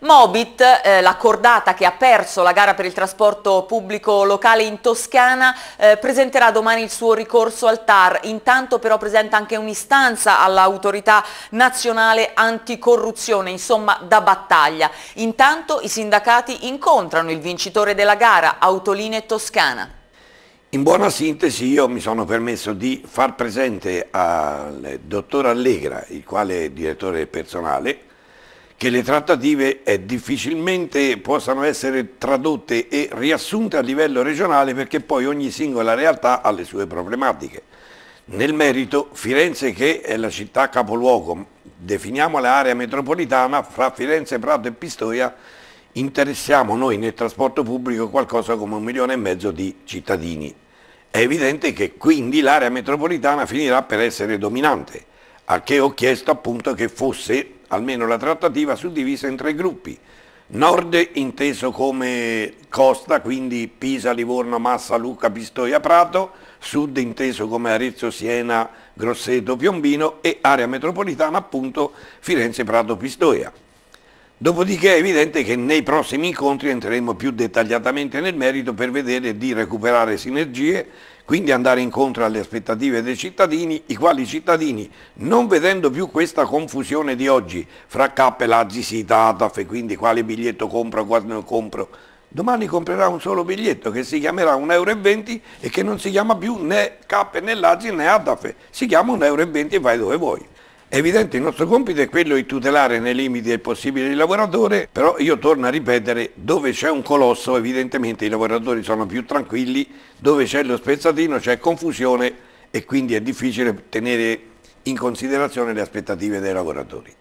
Mobit, eh, la cordata che ha perso la gara per il trasporto pubblico locale in Toscana, eh, presenterà domani il suo ricorso al TAR. Intanto però presenta anche un'istanza all'autorità nazionale anticorruzione, insomma da battaglia. Intanto i sindacati incontrano il vincitore della gara, Autoline Toscana. In buona sintesi io mi sono permesso di far presente al dottor Allegra, il quale è direttore personale, che le trattative eh, difficilmente possano essere tradotte e riassunte a livello regionale perché poi ogni singola realtà ha le sue problematiche. Nel merito Firenze che è la città capoluogo, definiamo l'area metropolitana fra Firenze, Prato e Pistoia, interessiamo noi nel trasporto pubblico qualcosa come un milione e mezzo di cittadini. È evidente che quindi l'area metropolitana finirà per essere dominante a che ho chiesto appunto che fosse almeno la trattativa suddivisa in tre gruppi. Nord inteso come costa, quindi Pisa, Livorno, Massa, Lucca, Pistoia, Prato, Sud inteso come Arezzo, Siena, Grosseto, Piombino e area metropolitana appunto Firenze, Prato, Pistoia. Dopodiché è evidente che nei prossimi incontri entreremo più dettagliatamente nel merito per vedere di recuperare sinergie quindi andare incontro alle aspettative dei cittadini, i quali cittadini, non vedendo più questa confusione di oggi fra Cappella, Agisita, Ataf e quindi quale biglietto compro, quale non compro, domani comprerà un solo biglietto che si chiamerà 1,20 euro e che non si chiama più né Cappe né Lazio né Adaf, si chiama 1,20 euro e vai dove vuoi. È evidente il nostro compito è quello di tutelare nei limiti del possibile il lavoratore, però io torno a ripetere, dove c'è un colosso evidentemente i lavoratori sono più tranquilli, dove c'è lo spezzatino c'è confusione e quindi è difficile tenere in considerazione le aspettative dei lavoratori.